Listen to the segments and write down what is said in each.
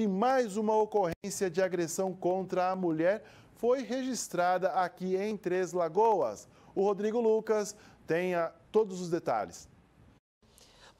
E mais uma ocorrência de agressão contra a mulher foi registrada aqui em Três Lagoas. O Rodrigo Lucas tem a, todos os detalhes.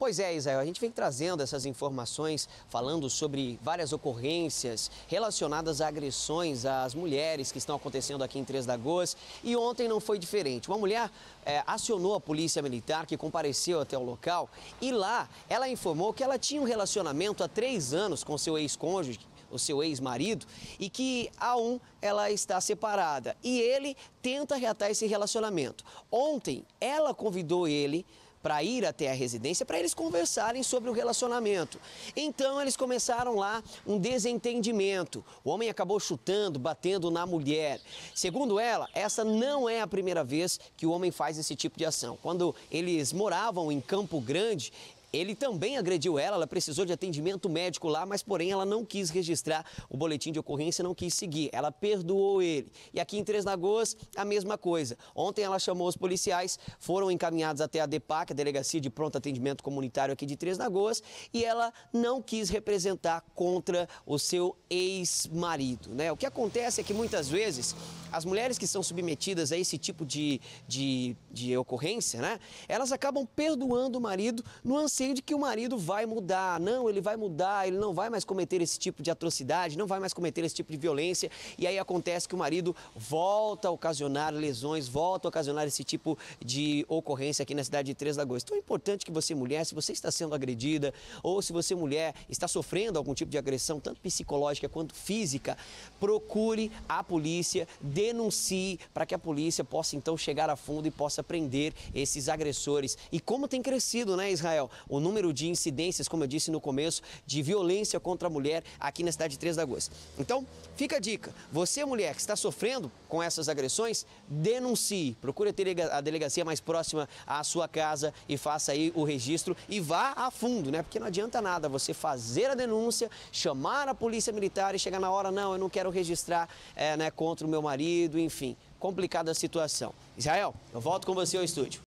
Pois é, Isael, a gente vem trazendo essas informações, falando sobre várias ocorrências relacionadas a agressões às mulheres que estão acontecendo aqui em Três Lagoas. E ontem não foi diferente. Uma mulher é, acionou a polícia militar que compareceu até o local e lá ela informou que ela tinha um relacionamento há três anos com seu ex-cônjuge, o seu ex-marido, e que a um ela está separada. E ele tenta reatar esse relacionamento. Ontem ela convidou ele para ir até a residência para eles conversarem sobre o relacionamento. Então eles começaram lá um desentendimento. O homem acabou chutando, batendo na mulher. Segundo ela, essa não é a primeira vez que o homem faz esse tipo de ação. Quando eles moravam em Campo Grande, ele também agrediu ela, ela precisou de atendimento médico lá, mas porém ela não quis registrar o boletim de ocorrência, não quis seguir. Ela perdoou ele. E aqui em Três Lagoas, a mesma coisa. Ontem ela chamou os policiais, foram encaminhados até a DEPAC, a Delegacia de Pronto Atendimento Comunitário aqui de Três Lagoas, e ela não quis representar contra o seu ex-marido. Né? O que acontece é que muitas vezes as mulheres que são submetidas a esse tipo de, de, de ocorrência, né? elas acabam perdoando o marido no anseio receio de que o marido vai mudar. Não, ele vai mudar, ele não vai mais cometer esse tipo de atrocidade, não vai mais cometer esse tipo de violência. E aí acontece que o marido volta a ocasionar lesões, volta a ocasionar esse tipo de ocorrência aqui na cidade de Três Lagoas. Então é importante que você, mulher, se você está sendo agredida ou se você, mulher, está sofrendo algum tipo de agressão, tanto psicológica quanto física, procure a polícia, denuncie para que a polícia possa então chegar a fundo e possa prender esses agressores. E como tem crescido, né, Israel? o número de incidências, como eu disse no começo, de violência contra a mulher aqui na cidade de Três Lagoas. Então, fica a dica: você, mulher que está sofrendo com essas agressões, denuncie. Procure ter a delegacia mais próxima à sua casa e faça aí o registro e vá a fundo, né? Porque não adianta nada você fazer a denúncia, chamar a polícia militar e chegar na hora, não, eu não quero registrar é, né, contra o meu marido, enfim. Complicada a situação. Israel, eu volto com você ao estúdio.